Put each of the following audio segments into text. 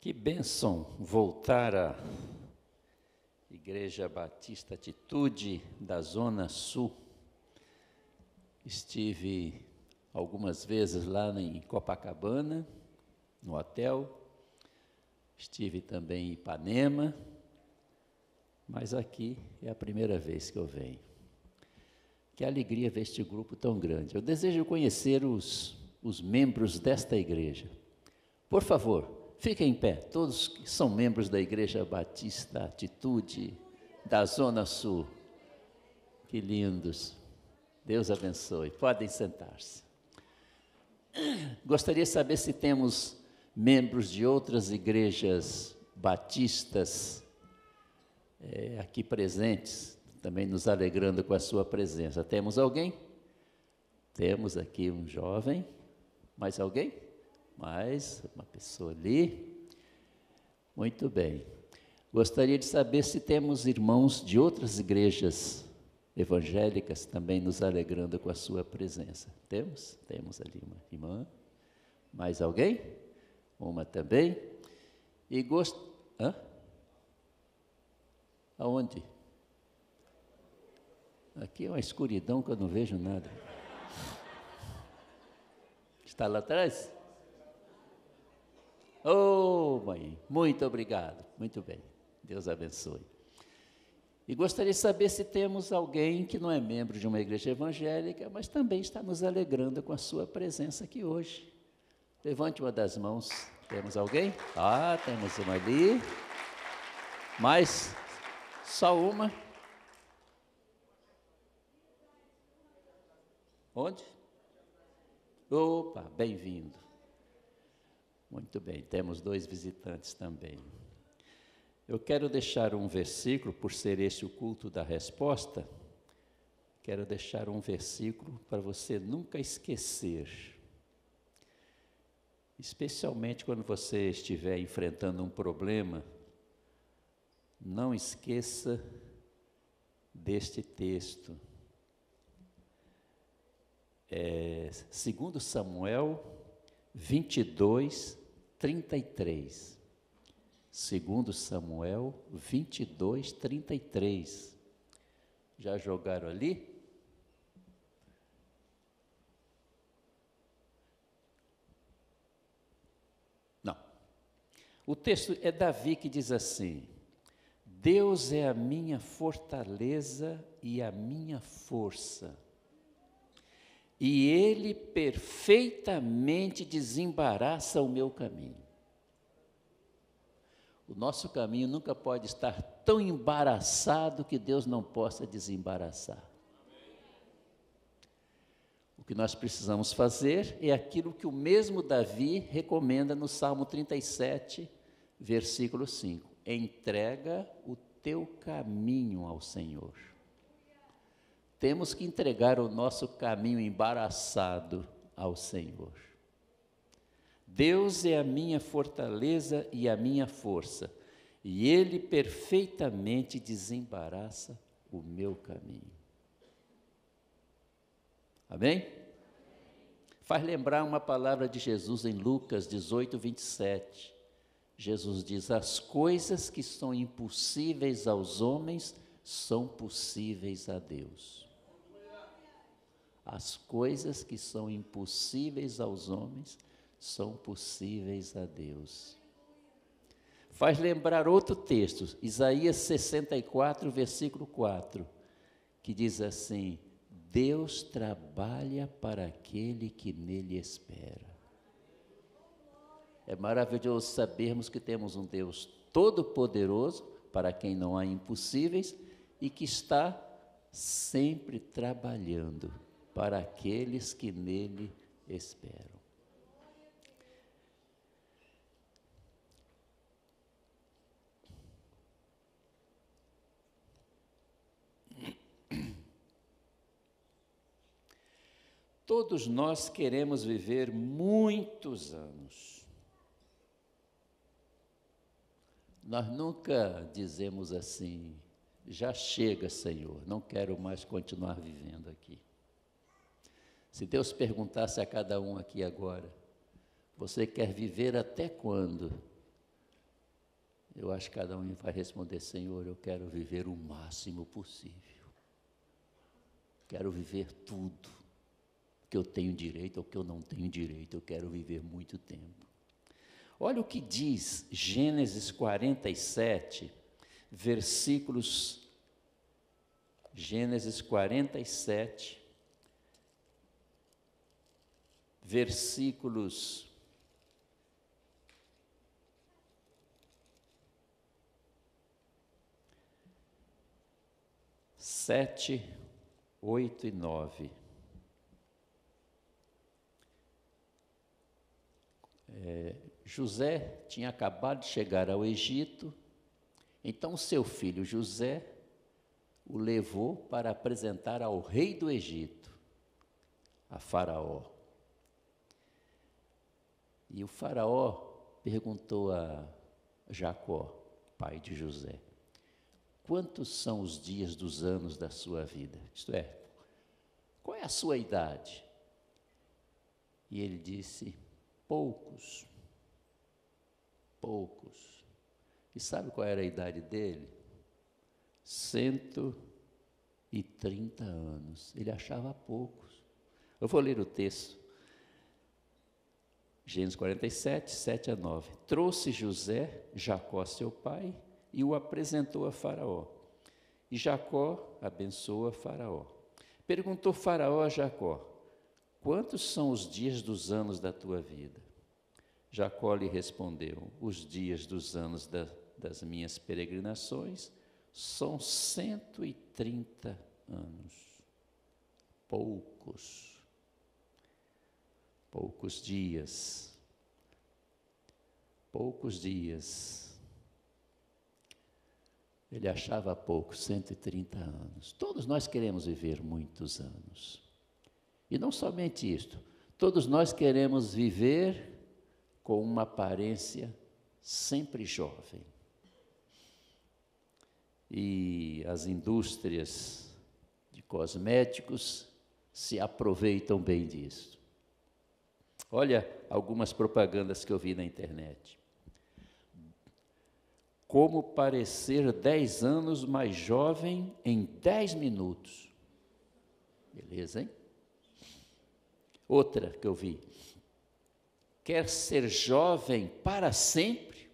Que bênção voltar à Igreja Batista Atitude da Zona Sul. Estive algumas vezes lá em Copacabana, no hotel. Estive também em Ipanema, mas aqui é a primeira vez que eu venho. Que alegria ver este grupo tão grande. Eu desejo conhecer os, os membros desta igreja. Por favor, Fiquem em pé, todos que são membros da Igreja Batista Atitude da Zona Sul. Que lindos. Deus abençoe. Podem sentar-se. Gostaria de saber se temos membros de outras igrejas batistas é, aqui presentes, também nos alegrando com a sua presença. Temos alguém? Temos aqui um jovem. Mais alguém? Mais uma pessoa ali. Muito bem. Gostaria de saber se temos irmãos de outras igrejas evangélicas também nos alegrando com a sua presença. Temos? Temos ali uma irmã. Mais alguém? Uma também. E gost... Hã? Aonde? Aqui é uma escuridão que eu não vejo nada. Está lá atrás? Oh, mãe, muito obrigado. Muito bem. Deus abençoe. E gostaria de saber se temos alguém que não é membro de uma igreja evangélica, mas também está nos alegrando com a sua presença aqui hoje. Levante uma das mãos. Temos alguém? Ah, temos uma ali. Mais só uma. Onde? Opa, bem-vindo. Muito bem, temos dois visitantes também. Eu quero deixar um versículo, por ser esse o culto da resposta, quero deixar um versículo para você nunca esquecer. Especialmente quando você estiver enfrentando um problema, não esqueça deste texto. É, segundo Samuel 22, 33. Segundo Samuel 22, 33. Já jogaram ali? Não. O texto é Davi que diz assim: Deus é a minha fortaleza e a minha força e ele perfeitamente desembaraça o meu caminho. O nosso caminho nunca pode estar tão embaraçado que Deus não possa desembaraçar. O que nós precisamos fazer é aquilo que o mesmo Davi recomenda no Salmo 37, versículo 5: entrega o teu caminho ao Senhor temos que entregar o nosso caminho embaraçado ao Senhor. Deus é a minha fortaleza e a minha força, e Ele perfeitamente desembaraça o meu caminho. Amém? Faz lembrar uma palavra de Jesus em Lucas 18, 27. Jesus diz: As coisas que são impossíveis aos homens são possíveis a Deus. As coisas que são impossíveis aos homens são possíveis a Deus. Faz lembrar outro texto, Isaías 64, versículo 4, que diz assim: Deus trabalha para aquele que nele espera. É maravilhoso sabermos que temos um Deus todo-poderoso, para quem não há impossíveis, e que está sempre trabalhando para aqueles que nele esperam. Todos nós queremos viver muitos anos. Nós nunca dizemos assim, já chega, Senhor, não quero mais continuar vivendo aqui. Se Deus perguntasse a cada um aqui agora, você quer viver até quando? Eu acho que cada um vai responder: Senhor, eu quero viver o máximo possível. Quero viver tudo que eu tenho direito ou que eu não tenho direito. Eu quero viver muito tempo. Olha o que diz Gênesis 47, versículos. Gênesis 47, versículos. Sete, oito e nove. É, José tinha acabado de chegar ao Egito, então seu filho José o levou para apresentar ao rei do Egito, a Faraó. E o faraó perguntou a Jacó, pai de José, quantos são os dias dos anos da sua vida? Isto é, qual é a sua idade? E ele disse, poucos, poucos. E sabe qual era a idade dele? Cento e trinta anos. Ele achava poucos. Eu vou ler o texto Gênesis 47, 7 a 9. Trouxe José, Jacó, seu pai, e o apresentou a Faraó. E Jacó abençoa Faraó. Perguntou Faraó a Jacó: Quantos são os dias dos anos da tua vida? Jacó lhe respondeu: Os dias dos anos da, das minhas peregrinações são 130 anos. Poucos poucos dias, poucos dias. Ele achava pouco, 130 anos. Todos nós queremos viver muitos anos. E não somente isto, todos nós queremos viver com uma aparência sempre jovem. E as indústrias de cosméticos se aproveitam bem disso. Olha algumas propagandas que eu vi na internet. Como parecer 10 anos mais jovem em 10 minutos. Beleza, hein? Outra que eu vi. Quer ser jovem para sempre?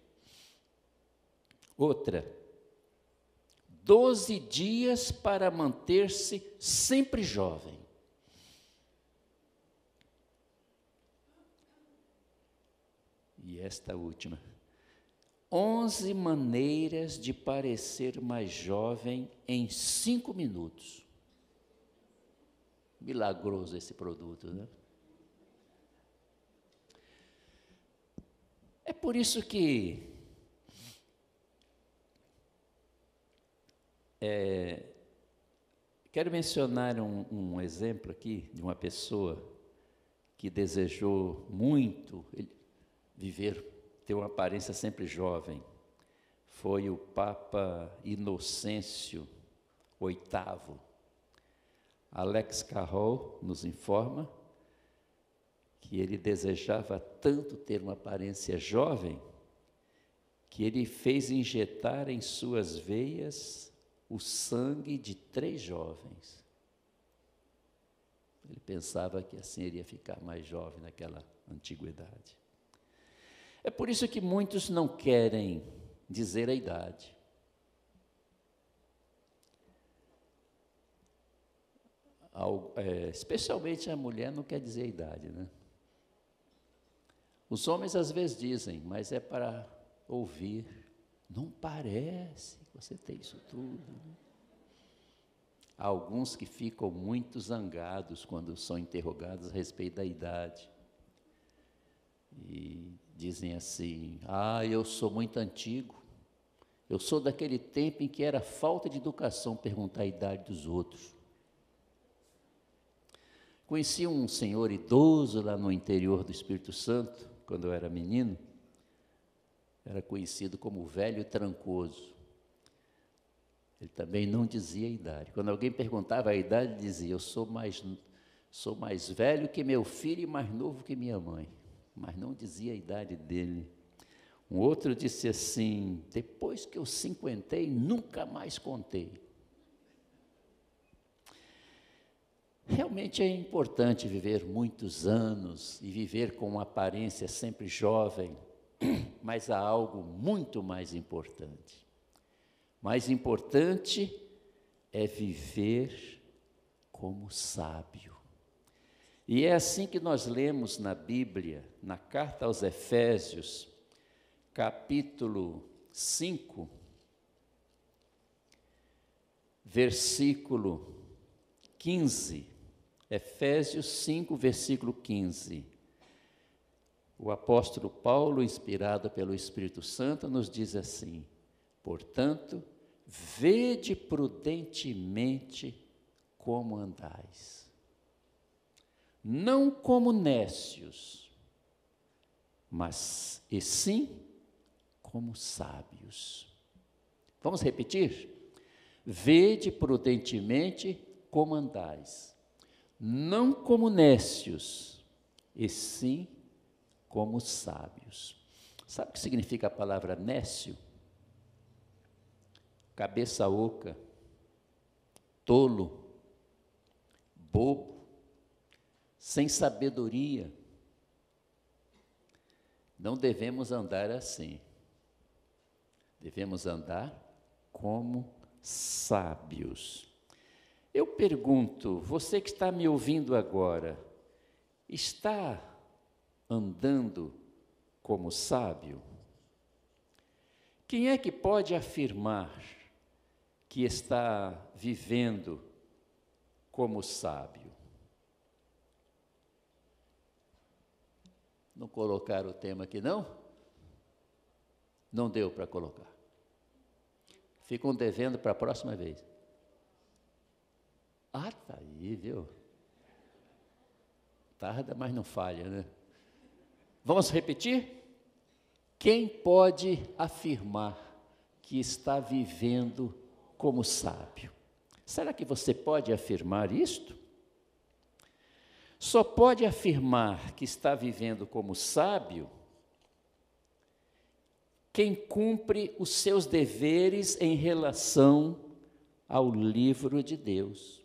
Outra. 12 dias para manter-se sempre jovem. E esta última. Onze maneiras de parecer mais jovem em cinco minutos. Milagroso esse produto, né? É por isso que é, quero mencionar um, um exemplo aqui de uma pessoa que desejou muito, ele, viver, ter uma aparência sempre jovem, foi o Papa Inocêncio VIII. Alex Carroll nos informa que ele desejava tanto ter uma aparência jovem que ele fez injetar em suas veias o sangue de três jovens. Ele pensava que assim iria ficar mais jovem naquela antiguidade. É por isso que muitos não querem dizer a idade. é, especialmente a mulher não quer dizer a idade, né? Os homens às vezes dizem, mas é para ouvir. Não parece que você tem isso tudo. Né? Há alguns que ficam muito zangados quando são interrogados a respeito da idade. E dizem assim: Ah, eu sou muito antigo, eu sou daquele tempo em que era falta de educação perguntar a idade dos outros. Conheci um senhor idoso lá no interior do Espírito Santo, quando eu era menino, era conhecido como velho trancoso. Ele também não dizia a idade. Quando alguém perguntava a idade, ele dizia: Eu sou mais, sou mais velho que meu filho e mais novo que minha mãe mas não dizia a idade dele. Um outro disse assim: depois que eu cinquentei, nunca mais contei. Realmente é importante viver muitos anos e viver com uma aparência sempre jovem, mas há algo muito mais importante. Mais importante é viver como sábio. E é assim que nós lemos na Bíblia, na carta aos Efésios, capítulo 5, versículo 15. Efésios 5, versículo 15. O apóstolo Paulo, inspirado pelo Espírito Santo, nos diz assim: Portanto, vede prudentemente como andais não como nécios, mas e sim como sábios. Vamos repetir? Vede prudentemente como andais, não como nécios, e sim como sábios. Sabe o que significa a palavra nécio? Cabeça oca, tolo, bobo, sem sabedoria. Não devemos andar assim. Devemos andar como sábios. Eu pergunto, você que está me ouvindo agora, está andando como sábio? Quem é que pode afirmar que está vivendo como sábio? não colocaram o tema aqui, não? Não deu para colocar. Ficam devendo para a próxima vez. Ah, tá aí, viu? Tarda, mas não falha, né? Vamos repetir? Quem pode afirmar que está vivendo como sábio? Será que você pode afirmar isto? só pode afirmar que está vivendo como sábio quem cumpre os seus deveres em relação ao livro de Deus.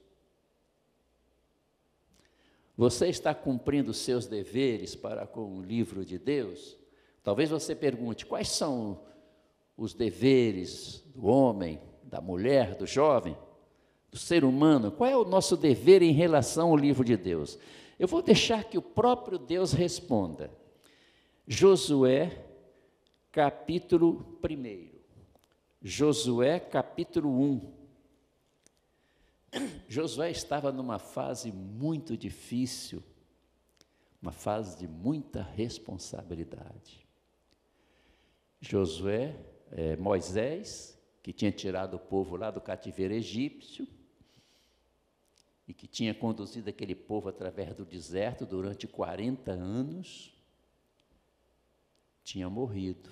Você está cumprindo os seus deveres para com o livro de Deus? Talvez você pergunte: quais são os deveres do homem, da mulher, do jovem, do ser humano? Qual é o nosso dever em relação ao livro de Deus? Eu vou deixar que o próprio Deus responda. Josué, capítulo 1. Josué, capítulo 1. Josué estava numa fase muito difícil, uma fase de muita responsabilidade. Josué, é, Moisés, que tinha tirado o povo lá do cativeiro egípcio, e que tinha conduzido aquele povo através do deserto durante 40 anos, tinha morrido.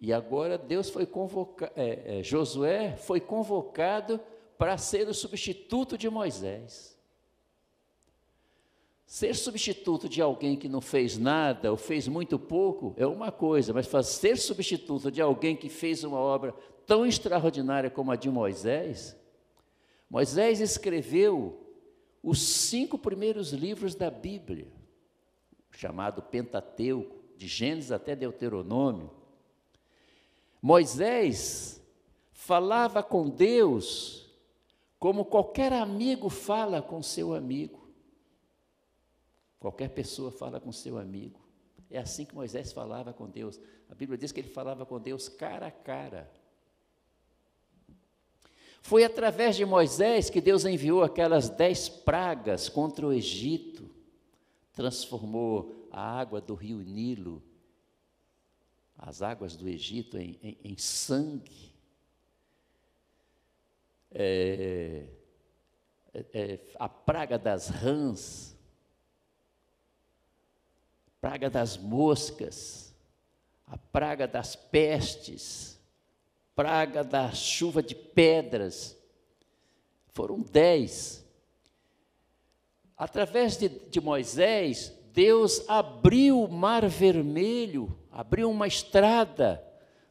E agora Deus foi convocado, é, é, Josué foi convocado para ser o substituto de Moisés. Ser substituto de alguém que não fez nada ou fez muito pouco é uma coisa, mas ser substituto de alguém que fez uma obra tão extraordinária como a de Moisés Moisés escreveu os cinco primeiros livros da Bíblia, chamado Pentateuco, de Gênesis até Deuteronômio. Moisés falava com Deus como qualquer amigo fala com seu amigo. Qualquer pessoa fala com seu amigo. É assim que Moisés falava com Deus. A Bíblia diz que ele falava com Deus cara a cara. Foi através de Moisés que Deus enviou aquelas dez pragas contra o Egito, transformou a água do rio Nilo, as águas do Egito, em, em, em sangue. É, é, é a praga das rãs, praga das moscas, a praga das pestes, praga da chuva de pedras. Foram dez. Através de, de Moisés, Deus abriu o mar vermelho, abriu uma estrada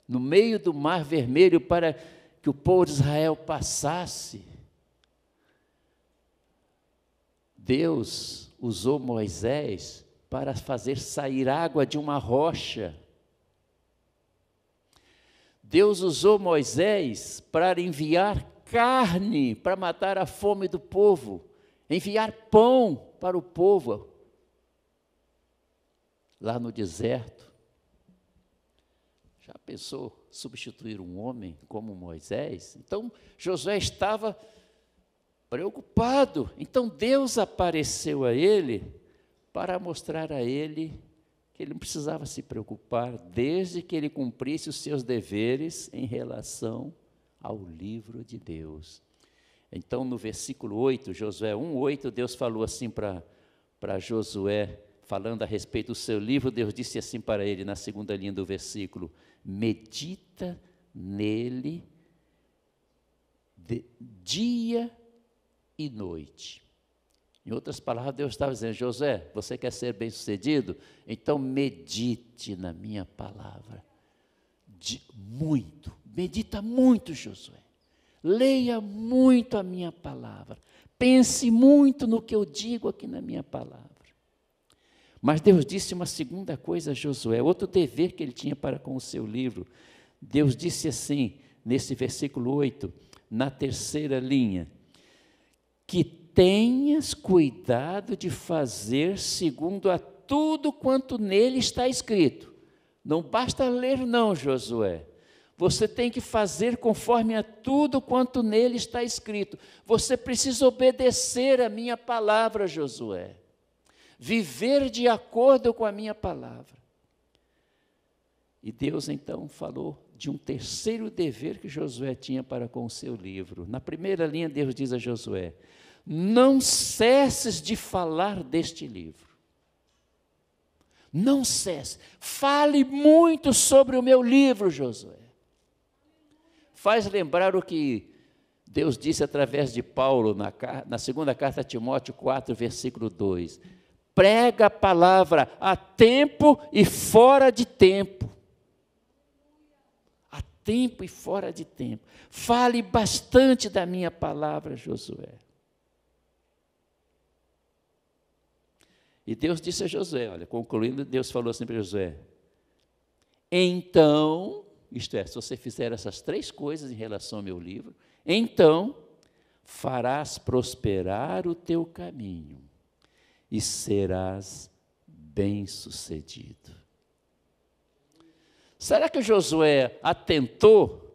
no meio do mar vermelho para que o povo de Israel passasse. Deus usou Moisés para fazer sair água de uma rocha. Deus usou Moisés para enviar carne para matar a fome do povo, enviar pão para o povo lá no deserto. Já pensou substituir um homem como Moisés? Então Josué estava preocupado. Então Deus apareceu a ele para mostrar a ele ele não precisava se preocupar, desde que ele cumprisse os seus deveres em relação ao livro de Deus. Então, no versículo 8, Josué 1, 8, Deus falou assim para Josué, falando a respeito do seu livro, Deus disse assim para ele, na segunda linha do versículo: medita nele de, dia e noite em outras palavras, Deus estava dizendo: José, você quer ser bem-sucedido? Então medite na minha palavra. De, muito, medita muito, Josué. Leia muito a minha palavra. Pense muito no que eu digo aqui na minha palavra. Mas Deus disse uma segunda coisa a Josué, outro dever que ele tinha para com o seu livro. Deus disse assim, nesse versículo 8, na terceira linha: que tenhas cuidado de fazer segundo a tudo quanto nele está escrito. Não basta ler, não, Josué. Você tem que fazer conforme a tudo quanto nele está escrito. Você precisa obedecer a minha palavra, Josué. Viver de acordo com a minha palavra. E Deus então falou de um terceiro dever que Josué tinha para com o seu livro. Na primeira linha, Deus diz a Josué: não cesses de falar deste livro. Não cesse. Fale muito sobre o meu livro, Josué. Faz lembrar o que Deus disse através de Paulo na, na segunda carta a Timóteo 4, versículo 2. Prega a palavra a tempo e fora de tempo. A tempo e fora de tempo. Fale bastante da minha palavra, Josué. E Deus disse a Josué: olha, concluindo, Deus falou assim para Josué: então, isto é, se você fizer essas três coisas em relação ao meu livro, então farás prosperar o teu caminho e serás bem-sucedido. Será que Josué atentou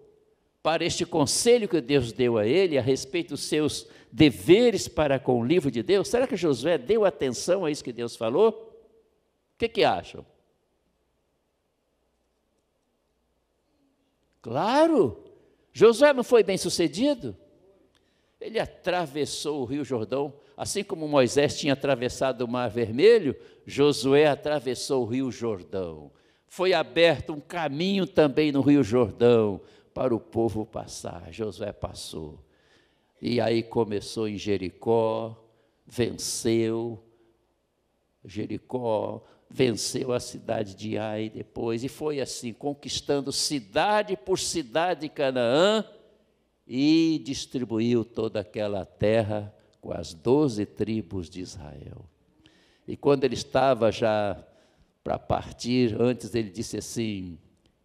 para este conselho que Deus deu a ele a respeito dos seus deveres para com o livro de Deus? Será que Josué deu atenção a isso que Deus falou? O que, que acham? Claro! Josué não foi bem sucedido? Ele atravessou o Rio Jordão, assim como Moisés tinha atravessado o Mar Vermelho, Josué atravessou o Rio Jordão. Foi aberto um caminho também no Rio Jordão para o povo passar. Josué passou. E aí começou em Jericó, venceu Jericó, venceu a cidade de Ai depois, e foi assim, conquistando cidade por cidade de Canaã, e distribuiu toda aquela terra com as doze tribos de Israel. E quando ele estava já para partir, antes ele disse assim: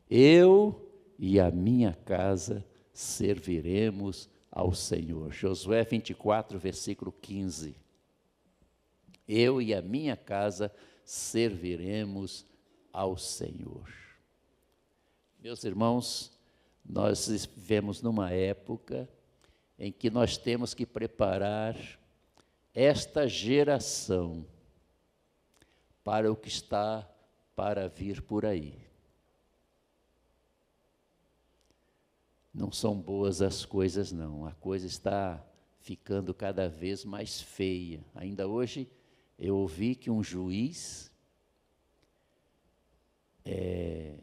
Eu e a minha casa serviremos ao Senhor. Josué 24, versículo 15. Eu e a minha casa serviremos ao Senhor. Meus irmãos, nós vivemos numa época em que nós temos que preparar esta geração para o que está para vir por aí. não são boas as coisas, não. A coisa está ficando cada vez mais feia. Ainda hoje eu ouvi que um juiz é,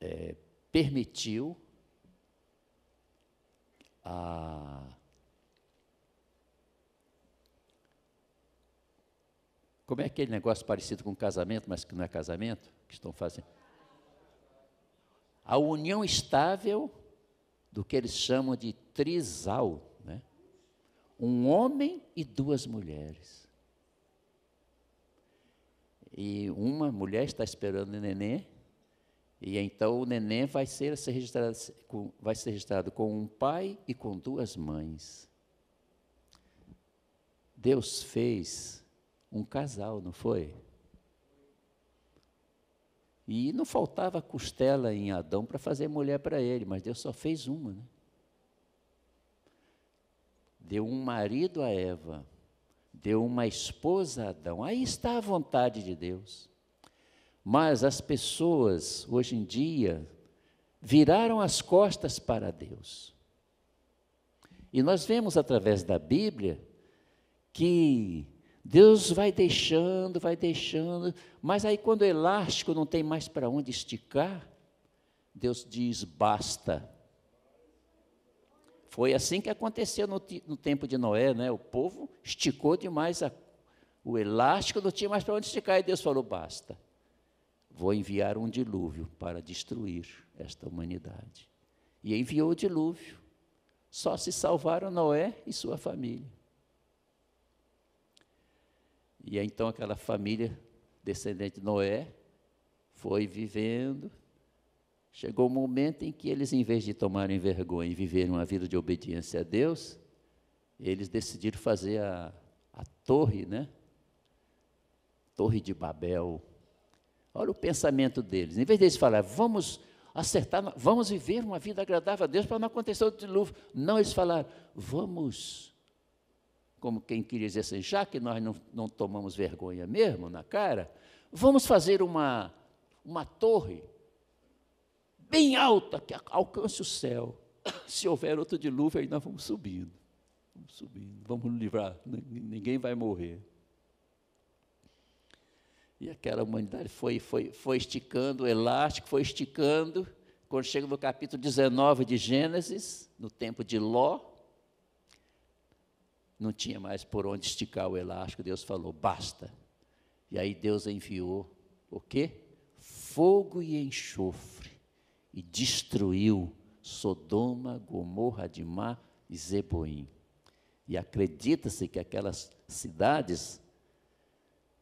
é, permitiu a Como é aquele negócio parecido com casamento, mas que não é casamento, que estão fazendo? a união estável do que eles chamam de trisal, né? um homem e duas mulheres. E uma mulher está esperando o neném, e então o neném vai ser, ser registrado, vai ser registrado com um pai e com duas mães. Deus fez um casal, não foi? E não faltava costela em Adão para fazer mulher para ele, mas Deus só fez uma. Né? Deu um marido a Eva, deu uma esposa a Adão. Aí está a vontade de Deus. Mas as pessoas, hoje em dia, viraram as costas para Deus. E nós vemos através da Bíblia que Deus vai deixando, vai deixando, mas aí quando o elástico não tem mais para onde esticar, Deus diz: basta. Foi assim que aconteceu no, no tempo de Noé, né? O povo esticou demais a, o elástico, não tinha mais para onde esticar, e Deus falou: basta. Vou enviar um dilúvio para destruir esta humanidade. E enviou o dilúvio. Só se salvaram Noé e sua família. E então aquela família descendente de Noé foi vivendo. Chegou o um momento em que eles, em vez de tomarem vergonha e viverem uma vida de obediência a Deus, eles decidiram fazer a, a torre, né? Torre de Babel. Olha o pensamento deles. Em vez deles falar, vamos acertar, vamos viver uma vida agradável a Deus para não acontecer outro dilúvio. Não, eles falaram, vamos como quem queria dizer assim, já que nós não, não tomamos vergonha mesmo na cara, vamos fazer uma, uma torre bem alta que alcance o céu. Se houver outro dilúvio, aí nós vamos subindo. Vamos subindo, vamos nos livrar, ninguém vai morrer. E aquela humanidade foi, foi, foi esticando o elástico, foi esticando. Quando chega no capítulo 19 de Gênesis, no tempo de Ló, não tinha mais por onde esticar o elástico, Deus falou: basta. E aí Deus enviou o quê? Fogo e enxofre e destruiu Sodoma, Gomorra, Adimá e Zeboim. E acredita-se que aquelas cidades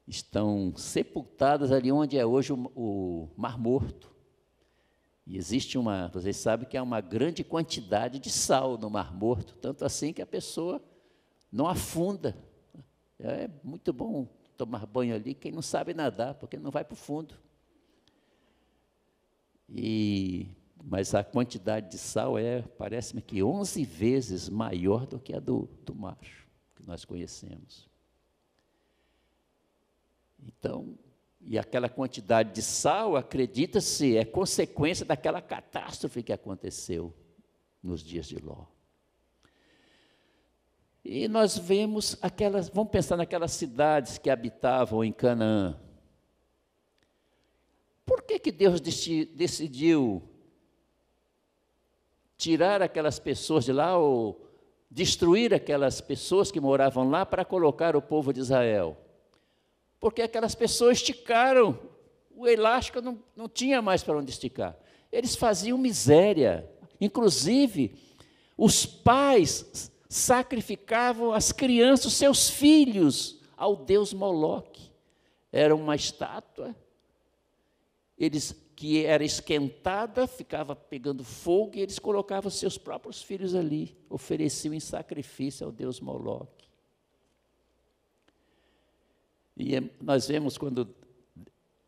estão sepultadas ali onde é hoje o, o Mar Morto. E existe uma, vocês sabem que há uma grande quantidade de sal no Mar Morto, tanto assim que a pessoa não afunda. É muito bom tomar banho ali, quem não sabe nadar, porque não vai para o fundo. E, mas a quantidade de sal é, parece-me que 11 vezes maior do que a do, do mar, que nós conhecemos. Então, e aquela quantidade de sal, acredita-se, é consequência daquela catástrofe que aconteceu nos dias de Ló. E nós vemos aquelas, vamos pensar naquelas cidades que habitavam em Canaã. Por que, que Deus decidiu tirar aquelas pessoas de lá ou destruir aquelas pessoas que moravam lá para colocar o povo de Israel? Porque aquelas pessoas esticaram, o elástico não, não tinha mais para onde esticar. Eles faziam miséria, inclusive os pais sacrificavam as crianças, seus filhos, ao deus Moloque. Era uma estátua eles, que era esquentada, ficava pegando fogo, e eles colocavam seus próprios filhos ali, ofereciam em sacrifício ao deus Moloque. E é, nós vemos quando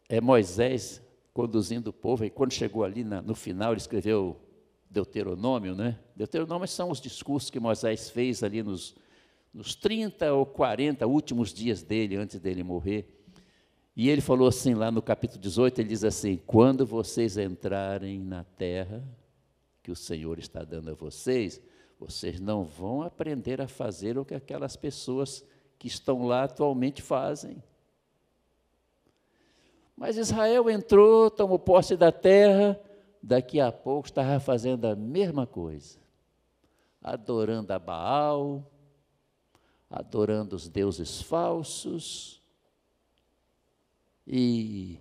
é Moisés conduzindo o povo, e quando chegou ali na, no final, ele escreveu Deuteronômio, né? Deuteronômio são os discursos que Moisés fez ali nos, nos 30 ou 40 últimos dias dele, antes dele morrer. E ele falou assim lá no capítulo 18, ele diz assim: "Quando vocês entrarem na terra que o Senhor está dando a vocês, vocês não vão aprender a fazer o que aquelas pessoas que estão lá atualmente fazem. Mas Israel entrou, tomou posse da terra, daqui a pouco estava fazendo a mesma coisa, adorando a Baal, adorando os deuses falsos e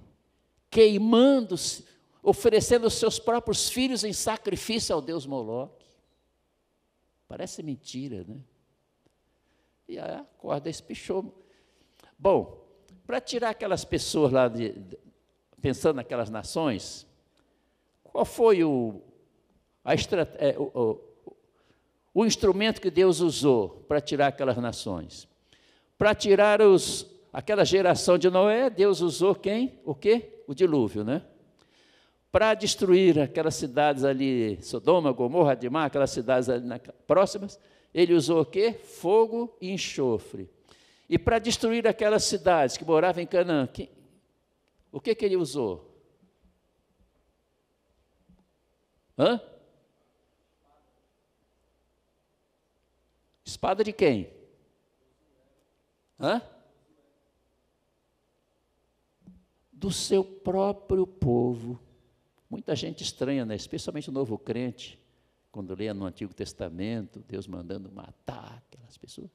queimando-se, oferecendo os seus próprios filhos em sacrifício ao deus Moloque. Parece mentira, né? E a corda espichou. Bom, para tirar aquelas pessoas lá, de, pensando naquelas nações, qual foi o, estrat... É, o, o, o instrumento que Deus usou para tirar aquelas nações? Para tirar os, aquela geração de Noé, Deus usou quem? O quê? O dilúvio, né? Para destruir aquelas cidades ali, Sodoma, Gomorra, Adimar, aquelas cidades ali na, próximas, ele usou o quê? Fogo e enxofre. E para destruir aquelas cidades que moravam em Canaã, que, o que, que ele usou? Hã? Espada de quem? Hã? Do seu próprio povo. Muita gente estranha, né? especialmente o novo crente, quando lê no Antigo Testamento, Deus mandando matar aquelas pessoas.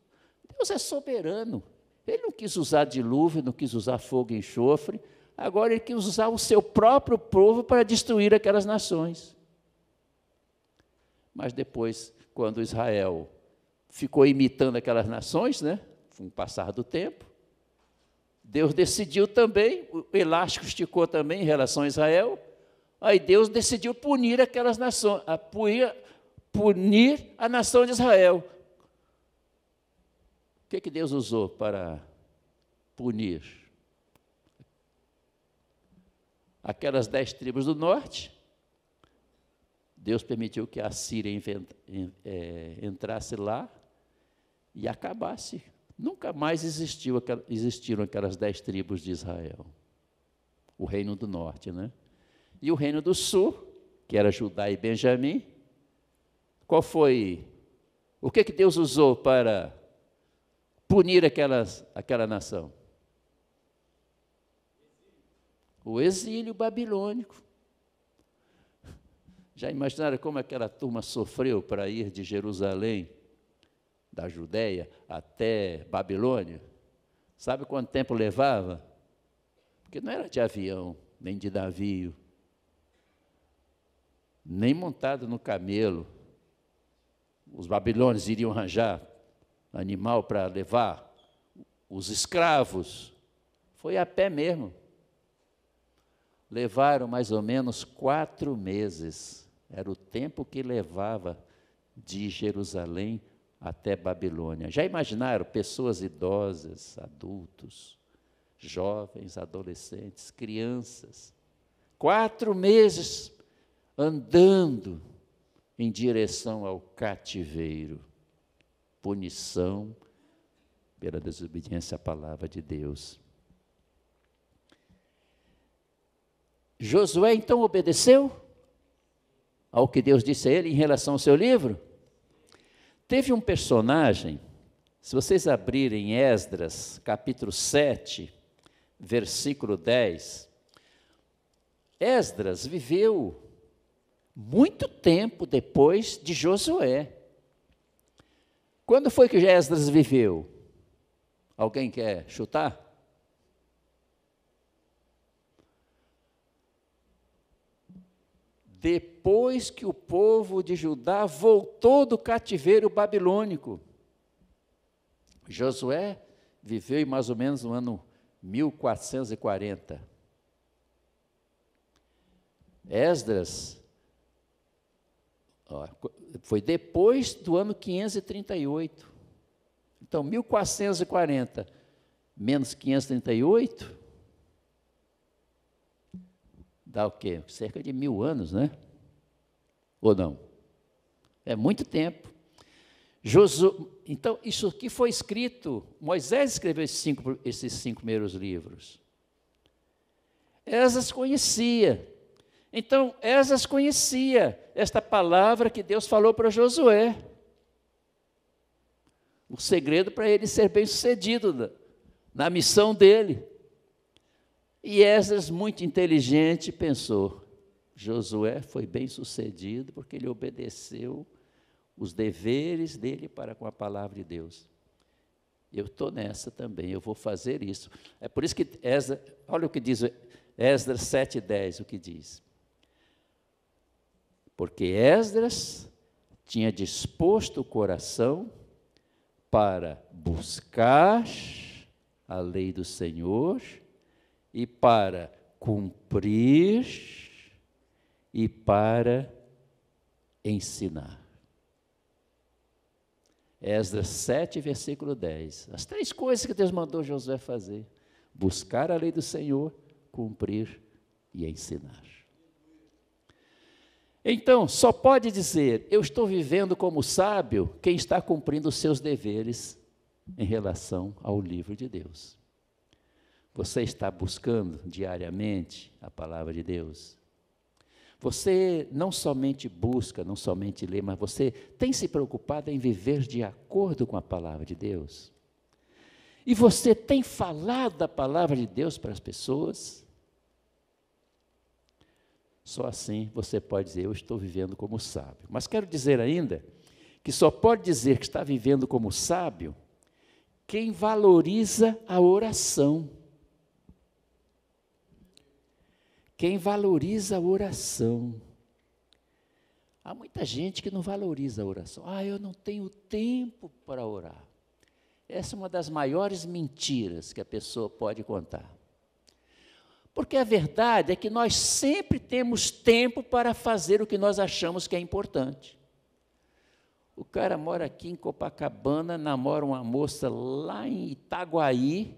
Deus é soberano. Ele não quis usar dilúvio, não quis usar fogo e enxofre. Agora ele quis usar o seu próprio povo para destruir aquelas nações mas depois, quando Israel ficou imitando aquelas nações, né, com o passar do tempo, Deus decidiu também, o elástico esticou também em relação a Israel, aí Deus decidiu punir aquelas nações, a punir, punir a nação de Israel. O que, que Deus usou para punir? Aquelas dez tribos do norte, Deus permitiu que a Síria é, entrasse lá e acabasse. Nunca mais existiu, existiram aquelas dez tribos de Israel. O reino do norte, né? E o reino do sul, que era Judá e Benjamim, qual foi? O que, que Deus usou para punir aquelas, aquela nação? O exílio babilônico. Já imaginaram como aquela turma sofreu para ir de Jerusalém, da Judéia, até Babilônia? Sabe quanto tempo levava? Porque não era de avião, nem de navio, nem montado no camelo. Os babilônios iriam arranjar animal para levar, os escravos. Foi a pé mesmo. Levaram mais ou menos quatro meses era o tempo que levava de Jerusalém até Babilônia. Já imaginaram pessoas idosas, adultos, jovens, adolescentes, crianças, quatro meses andando em direção ao cativeiro, punição pela desobediência à palavra de Deus. Josué então obedeceu? ao que Deus disse a ele em relação ao seu livro? Teve um personagem, se vocês abrirem Esdras, capítulo 7, versículo 10. Esdras viveu muito tempo depois de Josué. Quando foi que Esdras viveu? Alguém quer chutar? depois que o povo de Judá voltou do cativeiro babilônico. Josué viveu em mais ou menos no ano 1440. Esdras ó, foi depois do ano 538. Então, 1440 menos 538 dá o quê? Cerca de mil anos, né? Ou não? É muito tempo. Josu... Então, isso que foi escrito, Moisés escreveu esses cinco, esses cinco primeiros livros. Esas conhecia. Então, Esas conhecia esta palavra que Deus falou para Josué. O segredo para ele ser bem sucedido na missão dele. E Esdras, muito inteligente, pensou: Josué foi bem sucedido porque ele obedeceu os deveres dele para com a palavra de Deus. Eu estou nessa também, eu vou fazer isso. É por isso que Esdras, olha o que diz Esdras 7,10, o que diz. Porque Esdras tinha disposto o coração para buscar a lei do Senhor e para cumprir e para ensinar. Esdras 7, versículo 10. As três coisas que Deus mandou Josué fazer: buscar a lei do Senhor, cumprir e ensinar. Então, só pode dizer: eu estou vivendo como sábio quem está cumprindo os seus deveres em relação ao livro de Deus. Você está buscando diariamente a palavra de Deus? Você não somente busca, não somente lê, mas você tem se preocupado em viver de acordo com a palavra de Deus? E você tem falado da palavra de Deus para as pessoas? Só assim você pode dizer: Eu estou vivendo como sábio. Mas quero dizer ainda que só pode dizer que está vivendo como sábio quem valoriza a oração. quem valoriza a oração. Há muita gente que não valoriza a oração. Ah, eu não tenho tempo para orar. Essa é uma das maiores mentiras que a pessoa pode contar. Porque a verdade é que nós sempre temos tempo para fazer o que nós achamos que é importante. O cara mora aqui em Copacabana, namora uma moça lá em Itaguaí,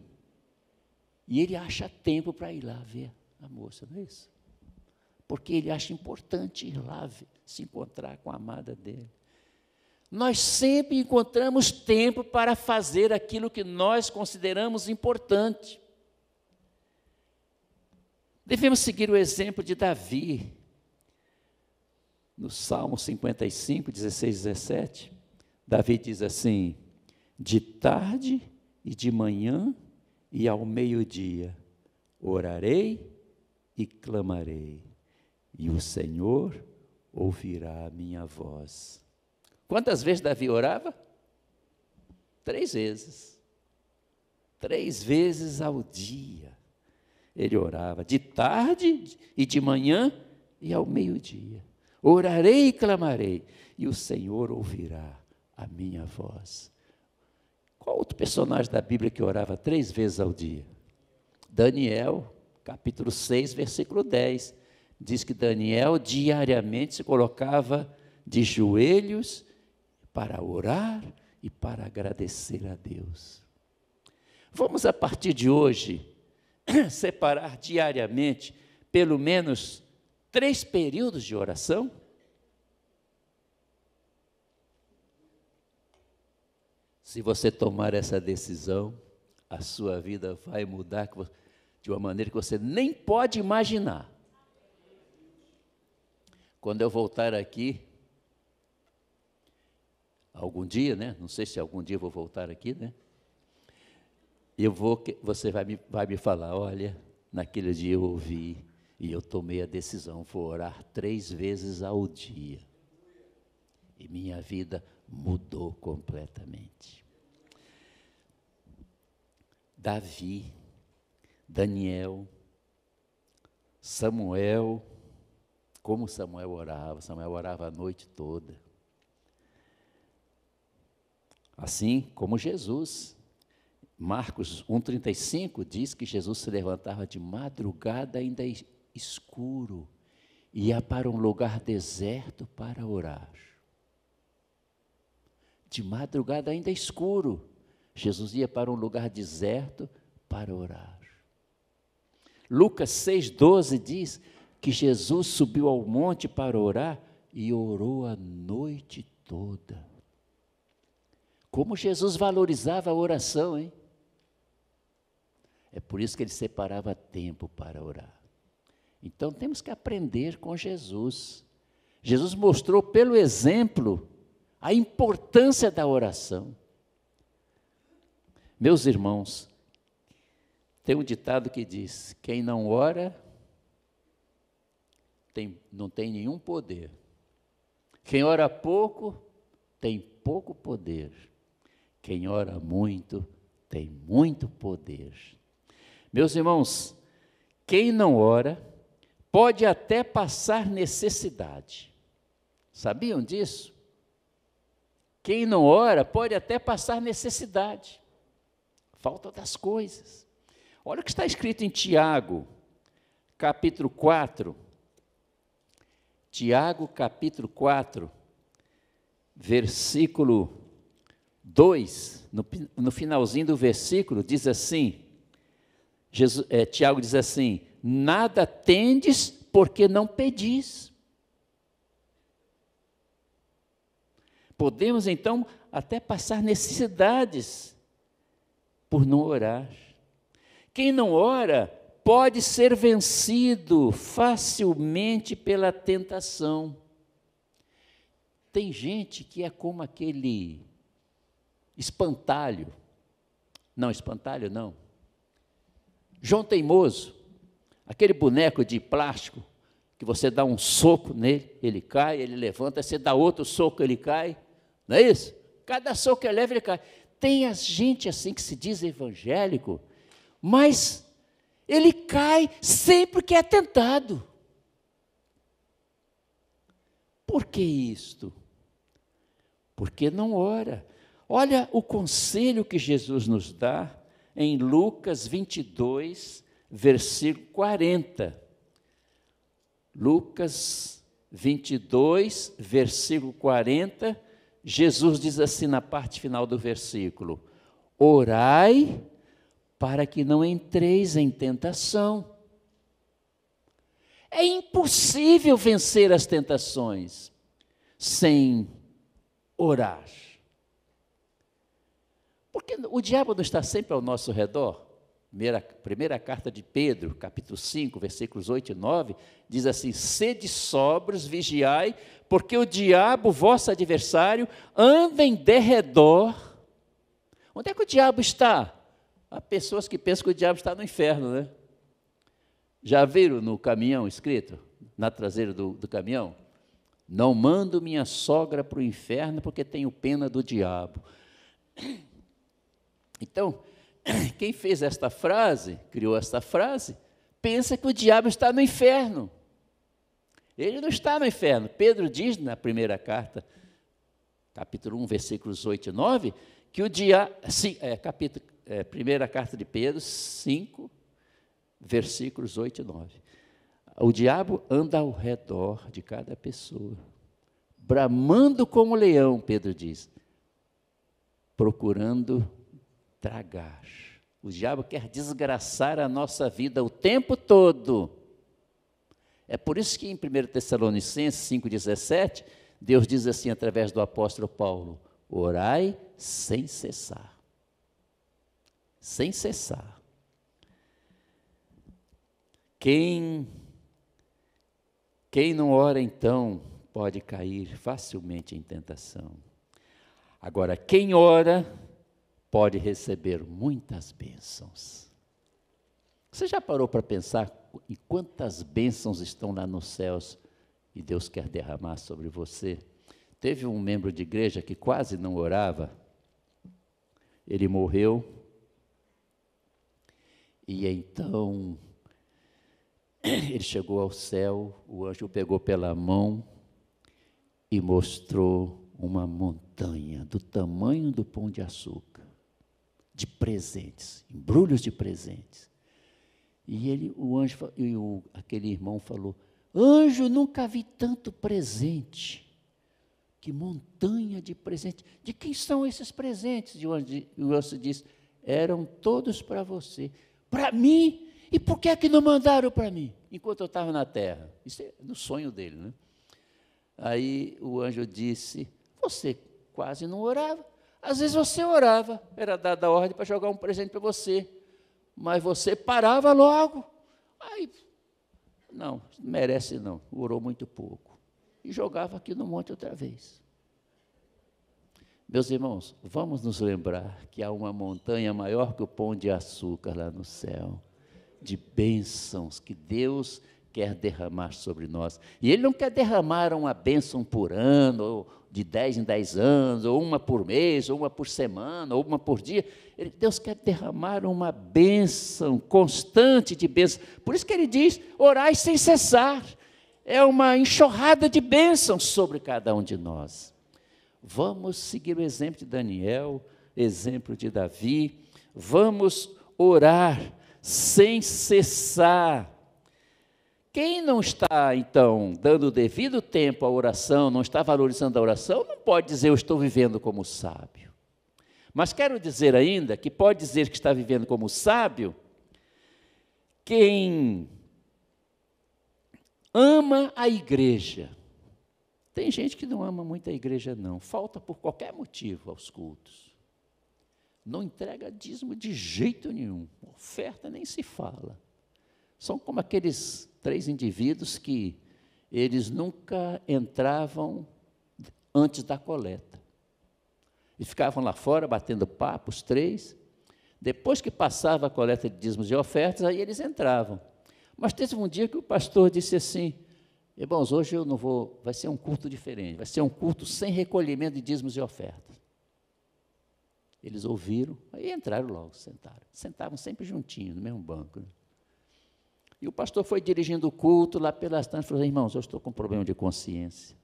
e ele acha tempo para ir lá ver a moça, não é isso? Porque ele acha importante ir lá se encontrar com a amada dele. Nós sempre encontramos tempo para fazer aquilo que nós consideramos importante. Devemos seguir o exemplo de Davi, no Salmo 55, 16 17. Davi diz assim: De tarde e de manhã e ao meio-dia orarei e clamarei, e o Senhor ouvirá a minha voz. Quantas vezes Davi orava? Três vezes. Três vezes ao dia. Ele orava de tarde e de manhã e ao meio-dia. Orarei e clamarei, e o Senhor ouvirá a minha voz. Qual outro personagem da Bíblia que orava três vezes ao dia? Daniel capítulo 6, versículo 10. Diz que Daniel diariamente se colocava de joelhos para orar e para agradecer a Deus. Vamos a partir de hoje separar diariamente pelo menos três períodos de oração? Se você tomar essa decisão, a sua vida vai mudar de uma maneira que você nem pode imaginar. Quando eu voltar aqui, algum dia, né? Não sei se algum dia eu vou voltar aqui, né? Eu vou, você vai me, vai me falar, olha, naquele dia eu ouvi e eu tomei a decisão, vou orar três vezes ao dia. E minha vida mudou completamente. Davi Daniel, Samuel, como Samuel orava, Samuel orava a noite toda. Assim como Jesus. Marcos 1,35 diz que Jesus se levantava de madrugada, ainda escuro, e ia para um lugar deserto para orar. De madrugada, ainda escuro, Jesus ia para um lugar deserto para orar. Lucas 6,12 diz que Jesus subiu ao monte para orar e orou a noite toda. Como Jesus valorizava a oração, hein? É por isso que ele separava tempo para orar. Então temos que aprender com Jesus. Jesus mostrou pelo exemplo a importância da oração. Meus irmãos, tem um ditado que diz: quem não ora tem, não tem nenhum poder. Quem ora pouco tem pouco poder. Quem ora muito tem muito poder. Meus irmãos, quem não ora pode até passar necessidade. Sabiam disso? Quem não ora pode até passar necessidade, falta das coisas. Olha o que está escrito em Tiago, capítulo 4. Tiago, capítulo 4, versículo 2, no, no finalzinho do versículo, diz assim: Jesus, é, Tiago diz assim: Nada tendes porque não pedis. Podemos então até passar necessidades por não orar. Quem não ora pode ser vencido facilmente pela tentação. Tem gente que é como aquele espantalho. Não, espantalho não. João Teimoso, aquele boneco de plástico que você dá um soco nele, ele cai, ele levanta, você dá outro soco, ele cai. Não é isso? Cada soco que é ele leva, ele cai. Tem a gente assim que se diz evangélico, mas ele cai sempre que é tentado. Por que isto? Porque não ora. Olha o conselho que Jesus nos dá em Lucas 22, versículo 40. Lucas 22, versículo 40, Jesus diz assim na parte final do versículo: Orai para que não entreis em tentação. É impossível vencer as tentações sem orar. Porque o diabo não está sempre ao nosso redor. Primeira, primeira carta de Pedro, capítulo 5, versículos 8 e 9, diz assim: Sede sobres, vigiai, porque o diabo, vosso adversário, anda em derredor. Onde é que o diabo está? Há pessoas que pensam que o diabo está no inferno, né? Já viram no caminhão escrito, na traseira do, do caminhão? Não mando minha sogra para o inferno porque tenho pena do diabo. Então, quem fez esta frase, criou esta frase, pensa que o diabo está no inferno. Ele não está no inferno. Pedro diz na primeira carta, capítulo 1, versículos 8 e 9, que o diabo, é, capítulo é, primeira carta de Pedro 5, versículos 8 e 9. O diabo anda ao redor de cada pessoa, bramando como leão, Pedro diz, procurando tragar. O diabo quer desgraçar a nossa vida o tempo todo. É por isso que em 1 Tessalonicenses 5,17, Deus diz assim através do apóstolo Paulo: orai sem cessar sem cessar. Quem quem não ora então pode cair facilmente em tentação. Agora, quem ora pode receber muitas bênçãos. Você já parou para pensar em quantas bênçãos estão lá nos céus e Deus quer derramar sobre você? Teve um membro de igreja que quase não orava. Ele morreu e então ele chegou ao céu, o anjo pegou pela mão e mostrou uma montanha do tamanho do pão de açúcar, de presentes, embrulhos de presentes. E ele, o anjo e o, aquele irmão falou: "Anjo, nunca vi tanto presente. Que montanha de presentes. De quem são esses presentes?" E o anjo, o anjo disse: "Eram todos para você." para mim? E por que é que não mandaram para mim? Enquanto eu estava na terra. Isso é no sonho dele, né? Aí o anjo disse: Você quase não orava. Às vezes você orava, era dada a ordem para jogar um presente para você, mas você parava logo. Aí, não, merece não, orou muito pouco. E jogava aqui no monte outra vez. Meus irmãos, vamos nos lembrar que há uma montanha maior que o pão de açúcar lá no céu, de bênçãos que Deus quer derramar sobre nós. E Ele não quer derramar uma bênção por ano, ou de dez em dez anos, ou uma por mês, ou uma por semana, ou uma por dia. Ele, Deus quer derramar uma bênção constante de bênção. Por isso que Ele diz: orai sem cessar. É uma enxurrada de bênçãos sobre cada um de nós. Vamos seguir o exemplo de Daniel, exemplo de Davi. Vamos orar sem cessar. Quem não está, então, dando o devido tempo à oração, não está valorizando a oração, não pode dizer eu estou vivendo como sábio. Mas quero dizer ainda que pode dizer que está vivendo como sábio quem ama a igreja, tem gente que não ama muito a igreja, não. Falta por qualquer motivo aos cultos. Não entrega dízimo de jeito nenhum. Oferta nem se fala. São como aqueles três indivíduos que eles nunca entravam antes da coleta. E ficavam lá fora batendo papo, os três. Depois que passava a coleta de dízimos e ofertas, aí eles entravam. Mas teve um dia que o pastor disse assim: Irmãos, hoje eu não vou. Vai ser um culto diferente. Vai ser um culto sem recolhimento de dízimos e ofertas. Eles ouviram e entraram logo, sentaram. Sentavam sempre juntinhos, no mesmo banco. Né? E o pastor foi dirigindo o culto lá pelas tantas e falou: Irmãos, eu estou com um problema de consciência.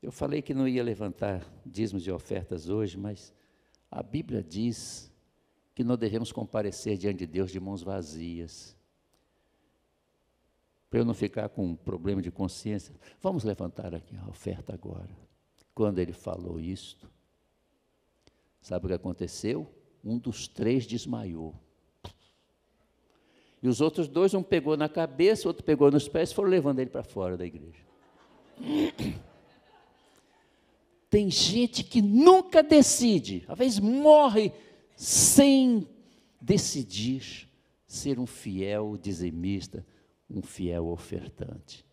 Eu falei que não ia levantar dízimos e ofertas hoje, mas a Bíblia diz que não devemos comparecer diante de Deus de mãos vazias para eu não ficar com um problema de consciência, vamos levantar aqui a oferta agora. Quando ele falou isto, sabe o que aconteceu? Um dos três desmaiou. E os outros dois, um pegou na cabeça, outro pegou nos pés, foram levando ele para fora da igreja. Tem gente que nunca decide, às vezes morre sem decidir ser um fiel dizimista, um fiel ofertante.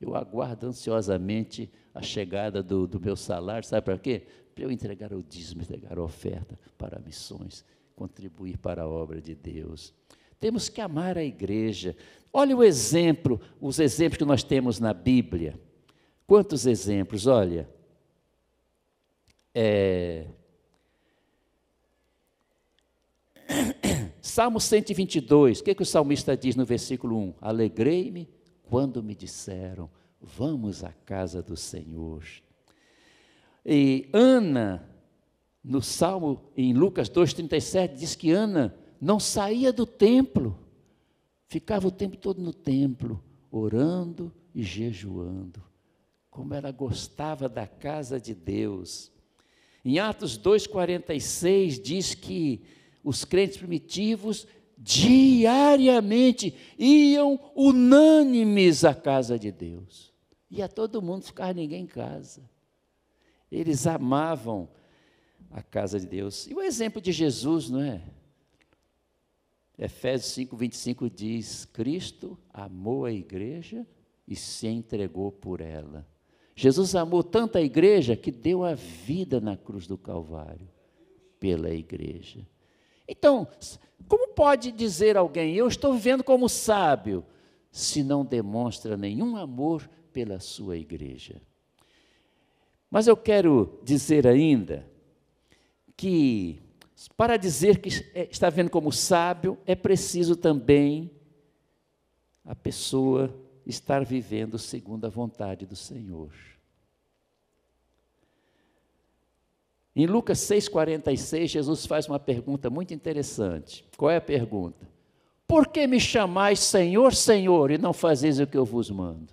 Eu aguardo ansiosamente a chegada do, do meu salário, sabe para quê? Para eu entregar o dízimo, entregar a oferta para missões, contribuir para a obra de Deus. Temos que amar a igreja. Olha o exemplo, os exemplos que nós temos na Bíblia. Quantos exemplos? Olha, é, Salmo 122, o que, que o salmista diz no versículo 1? Alegrei-me quando me disseram, vamos à casa do Senhor. E Ana, no Salmo, em Lucas 2,37, diz que Ana não saía do templo, ficava o tempo todo no templo, orando e jejuando. Como ela gostava da casa de Deus. Em Atos 2,46 diz que os crentes primitivos diariamente iam unânimes à casa de Deus. E a todo mundo ficar ninguém em casa. Eles amavam a casa de Deus. E o exemplo de Jesus, não é? Efésios 5, 25 diz: Cristo amou a igreja e se entregou por ela. Jesus amou tanto a igreja que deu a vida na cruz do Calvário pela igreja. Então, como pode dizer alguém, eu estou vivendo como sábio, se não demonstra nenhum amor pela sua igreja? Mas eu quero dizer ainda que, para dizer que é, está vendo como sábio, é preciso também a pessoa estar vivendo segundo a vontade do Senhor. Em Lucas 6,46, Jesus faz uma pergunta muito interessante. Qual é a pergunta? Por que me chamais Senhor, Senhor, e não fazeis o que eu vos mando?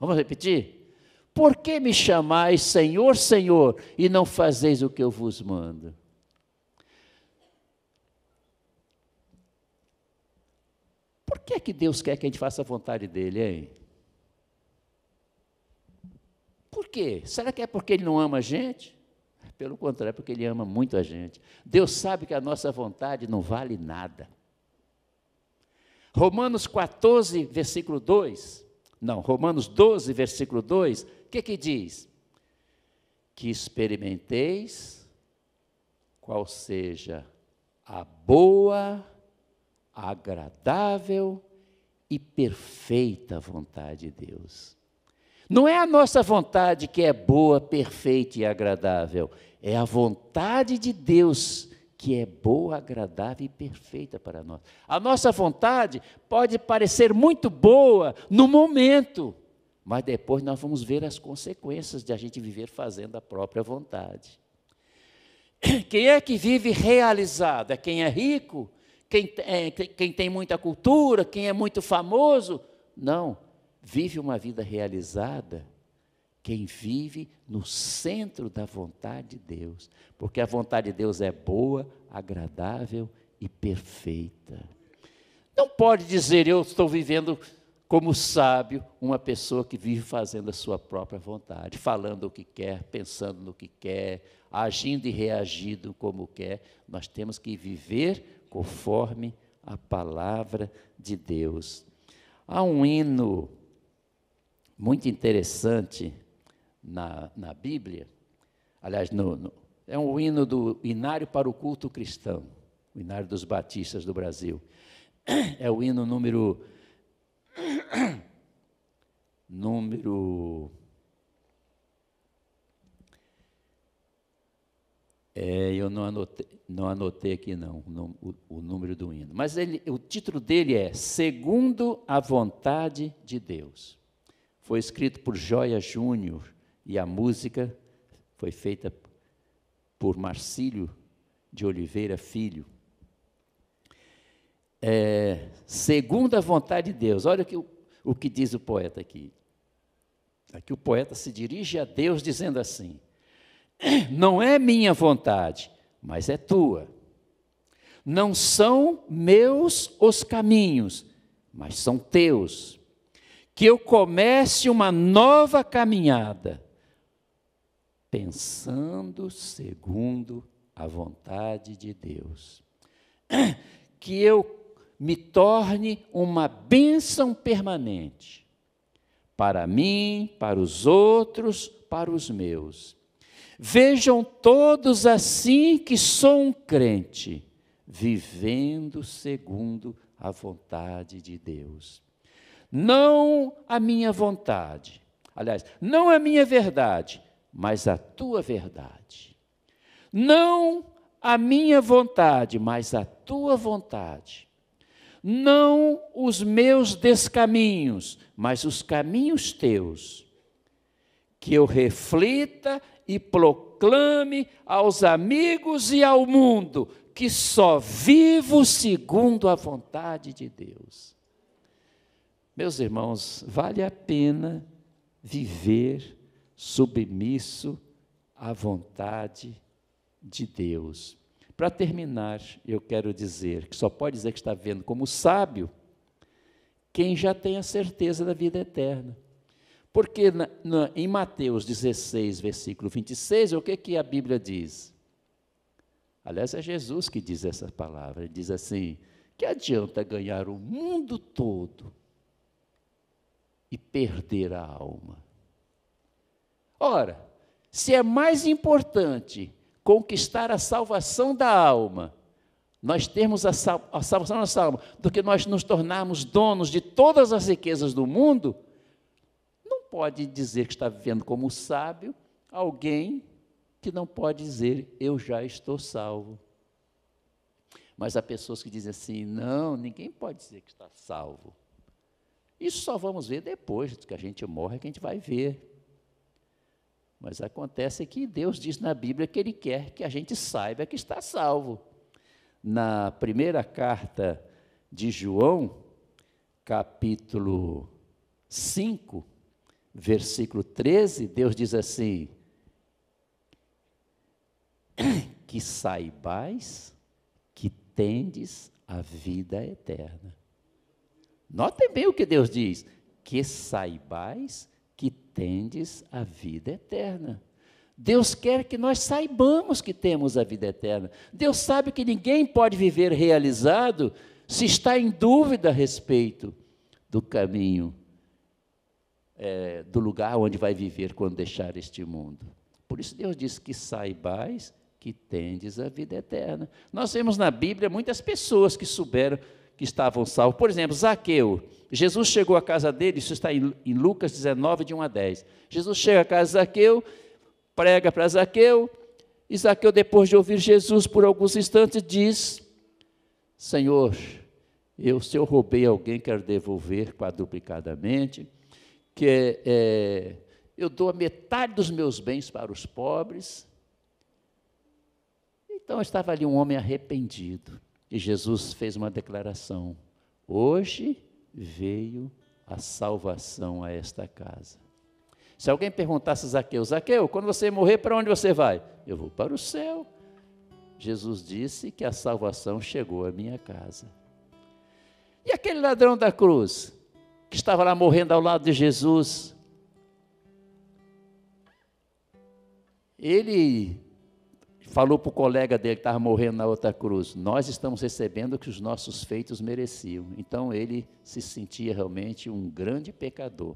Vamos repetir? Por que me chamais Senhor, Senhor, e não fazeis o que eu vos mando? Por que é que Deus quer que a gente faça a vontade dele, hein? Por quê? Será que é porque ele não ama a gente? Pelo contrário, é porque Ele ama muito a gente. Deus sabe que a nossa vontade não vale nada. Romanos 14, versículo 2. Não, Romanos 12, versículo 2. O que que diz? Que experimenteis qual seja a boa, agradável e perfeita vontade de Deus. Não é a nossa vontade que é boa, perfeita e agradável, é a vontade de Deus que é boa, agradável e perfeita para nós. A nossa vontade pode parecer muito boa no momento, mas depois nós vamos ver as consequências de a gente viver fazendo a própria vontade. Quem é que vive realizado? É quem é rico? Quem, é, quem tem muita cultura? Quem é muito famoso? Não. Vive uma vida realizada quem vive no centro da vontade de Deus, porque a vontade de Deus é boa, agradável e perfeita. Não pode dizer eu estou vivendo como sábio, uma pessoa que vive fazendo a sua própria vontade, falando o que quer, pensando no que quer, agindo e reagindo como quer. Nós temos que viver conforme a palavra de Deus. Há um hino muito interessante na, na Bíblia, aliás, no, no, é um hino do Inário para o Culto Cristão, o Inário dos Batistas do Brasil. É o hino número. número. É, eu não anotei, não anotei aqui não, não o, o, número do hino, mas ele, o título dele é Segundo a Vontade de Deus. Foi escrito por Joia Júnior e a música foi feita por Marcílio de Oliveira Filho. É, segundo a vontade de Deus, olha que, o que diz o poeta aqui. Aqui é o poeta se dirige a Deus dizendo assim: Não é minha vontade, mas é tua. Não são meus os caminhos, mas são teus. Que eu comece uma nova caminhada pensando segundo a vontade de Deus. Que eu me torne uma bênção permanente para mim, para os outros, para os meus. Vejam todos assim que sou um crente, vivendo segundo a vontade de Deus. Não a minha vontade, aliás, não a minha verdade, mas a tua verdade. Não a minha vontade, mas a tua vontade. Não os meus descaminhos, mas os caminhos teus. Que eu reflita e proclame aos amigos e ao mundo que só vivo segundo a vontade de Deus. Meus irmãos, vale a pena viver submisso à vontade de Deus. Para terminar, eu quero dizer que só pode dizer que está vendo como sábio quem já tem a certeza da vida eterna. Porque na, na, em Mateus 16, versículo 26, o que, que a Bíblia diz? Aliás, é Jesus que diz essa palavra. Ele diz assim: que adianta ganhar o mundo todo e perder a alma? Ora, se é mais importante conquistar a salvação da alma, nós termos a, sal a salvação da nossa alma, do que nós nos tornarmos donos de todas as riquezas do mundo, não pode dizer que está vivendo como sábio alguém que não pode dizer eu já estou salvo. Mas há pessoas que dizem assim: não, ninguém pode dizer que está salvo. Isso só vamos ver depois que a gente morre, que a gente vai ver. Mas acontece que Deus diz na Bíblia que Ele quer que a gente saiba que está salvo. Na primeira carta de João, capítulo 5, versículo 13, Deus diz assim: Que saibais que tendes a vida eterna. Notem bem o que Deus diz: Que saibais que tendes a vida eterna. Deus quer que nós saibamos que temos a vida eterna. Deus sabe que ninguém pode viver realizado se está em dúvida a respeito do caminho, é, do lugar onde vai viver quando deixar este mundo. Por isso Deus diz que saibais que tendes a vida eterna. Nós vemos na Bíblia muitas pessoas que souberam estavam salvos. Por exemplo, Zaqueu. Jesus chegou à casa dele, isso está em Lucas 19, de 1 a 10. Jesus chega à casa de Zaqueu, prega para Zaqueu, e Zaqueu, depois de ouvir Jesus por alguns instantes, diz: Senhor, eu, se eu roubei alguém, quero devolver quadruplicadamente, que é, eu dou a metade dos meus bens para os pobres. Então estava ali um homem arrependido. E Jesus fez uma declaração: Hoje veio a salvação a esta casa. Se alguém perguntasse a Zaqueu, Zaqueu, quando você morrer, para onde você vai? Eu vou para o céu. Jesus disse que a salvação chegou à minha casa. E aquele ladrão da cruz, que estava lá morrendo ao lado de Jesus, ele falou para o colega dele que estava morrendo na outra cruz: Nós estamos recebendo o que os nossos feitos mereciam. Então ele se sentia realmente um grande pecador.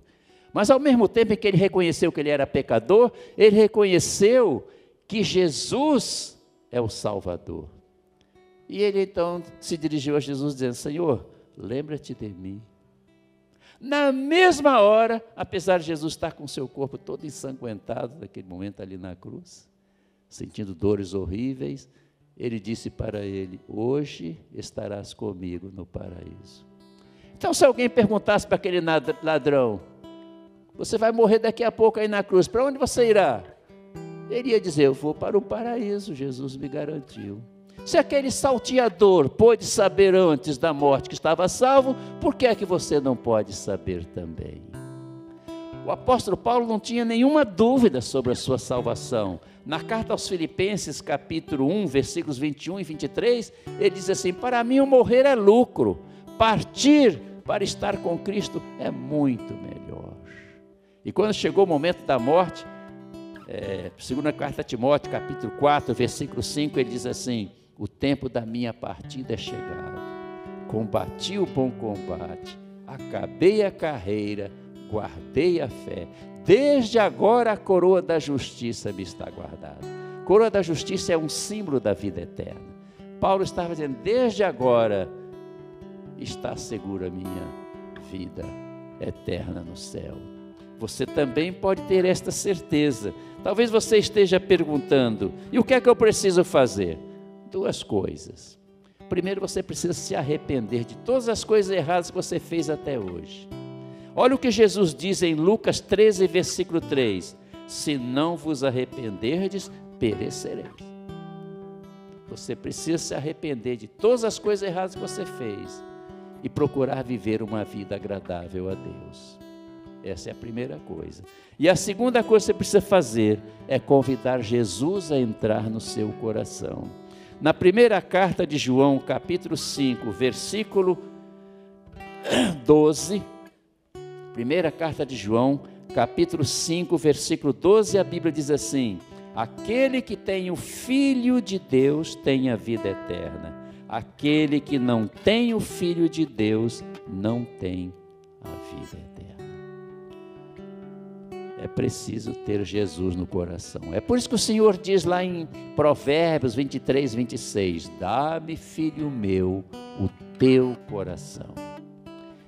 Mas ao mesmo tempo em que ele reconheceu que ele era pecador, ele reconheceu que Jesus é o Salvador. E ele então se dirigiu a Jesus dizendo: Senhor, lembra-te de mim. Na mesma hora, apesar de Jesus estar com seu corpo todo ensanguentado naquele momento ali na cruz, sentindo dores horríveis, ele disse para ele: Hoje estarás comigo no paraíso. Então, se alguém perguntasse para aquele ladrão: Você vai morrer daqui a pouco aí na cruz, para onde você irá? Ele ia dizer: Eu vou para o paraíso, Jesus me garantiu. Se aquele salteador pôde saber antes da morte que estava salvo, por que é que você não pode saber também? O apóstolo Paulo não tinha nenhuma dúvida sobre a sua salvação. Na carta aos Filipenses, capítulo 1, versículos 21 e 23, ele diz assim: Para mim o morrer é lucro, partir para estar com Cristo é muito melhor. E quando chegou o momento da morte, é, segundo a carta a Timóteo, capítulo 4, versículo 5, ele diz assim: O tempo da minha partida é chegado. Combati o bom combate, acabei a carreira, guardei a fé. Desde agora a coroa da justiça me está guardada. coroa da justiça é um símbolo da vida eterna. Paulo estava dizendo: desde agora está segura a minha vida eterna no céu. Você também pode ter esta certeza. Talvez você esteja perguntando: e o que é que eu preciso fazer? Duas coisas. Primeiro, você precisa se arrepender de todas as coisas erradas que você fez até hoje. Olha o que Jesus diz em Lucas 13, versículo 3: Se não vos arrependerdes, perecereis. Você precisa se arrepender de todas as coisas erradas que você fez e procurar viver uma vida agradável a Deus. Essa é a primeira coisa. E a segunda coisa que você precisa fazer é convidar Jesus a entrar no seu coração. Na primeira carta de João, capítulo 5, versículo 12, Primeira carta de João, capítulo 5, versículo 12, a Bíblia diz assim: Aquele que tem o Filho de Deus tem a vida eterna. Aquele que não tem o Filho de Deus não tem a vida eterna. É preciso ter Jesus no coração. É por isso que o Senhor diz lá em Provérbios 23, 26: Dá-me, filho meu, o teu coração.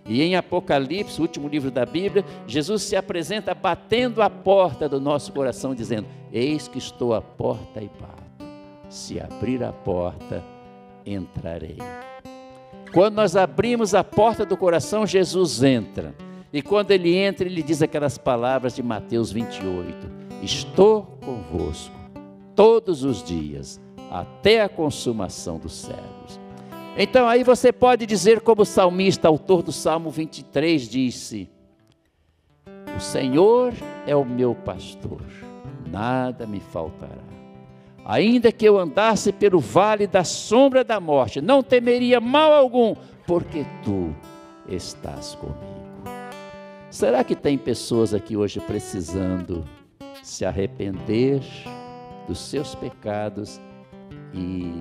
E em Apocalipse, o último livro da Bíblia, Jesus se apresenta batendo a porta do nosso coração, dizendo: Eis que estou à porta e bato. Se abrir a porta, entrarei. Quando nós abrimos a porta do coração, Jesus entra. E quando ele entra, ele diz aquelas palavras de Mateus 28: Estou convosco todos os dias, até a consumação do céu. Então aí você pode dizer, como o salmista, autor do Salmo 23, disse: O Senhor é o meu pastor, nada me faltará. Ainda que eu andasse pelo vale da sombra da morte, não temeria mal algum, porque tu estás comigo. Será que tem pessoas aqui hoje precisando se arrepender dos seus pecados e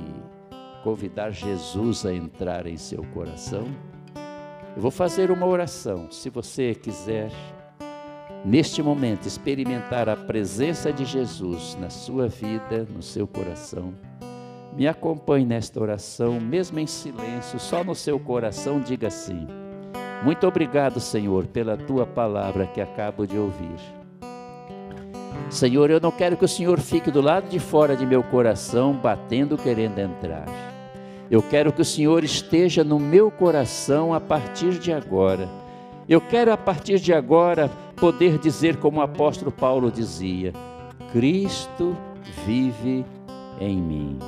convidar Jesus a entrar em seu coração, eu vou fazer uma oração. Se você quiser, neste momento, experimentar a presença de Jesus na sua vida, no seu coração, me acompanhe nesta oração, mesmo em silêncio, só no seu coração, diga assim: Muito obrigado, Senhor, pela tua palavra que acabo de ouvir. Senhor, eu não quero que o Senhor fique do lado de fora de meu coração, batendo, querendo entrar. Eu quero que o Senhor esteja no meu coração a partir de agora. Eu quero a partir de agora poder dizer, como o apóstolo Paulo dizia: Cristo vive em mim.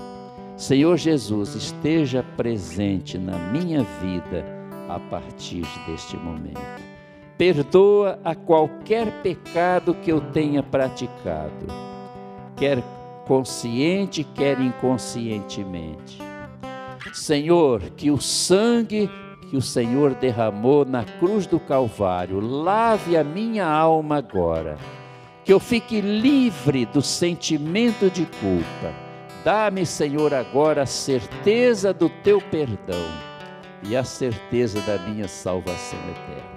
Senhor Jesus, esteja presente na minha vida a partir deste momento perdoa a qualquer pecado que eu tenha praticado, quer consciente, quer inconscientemente. Senhor, que o sangue que o Senhor derramou na cruz do Calvário lave a minha alma agora, que eu fique livre do sentimento de culpa. Dá-me, Senhor, agora a certeza do teu perdão e a certeza da minha salvação eterna.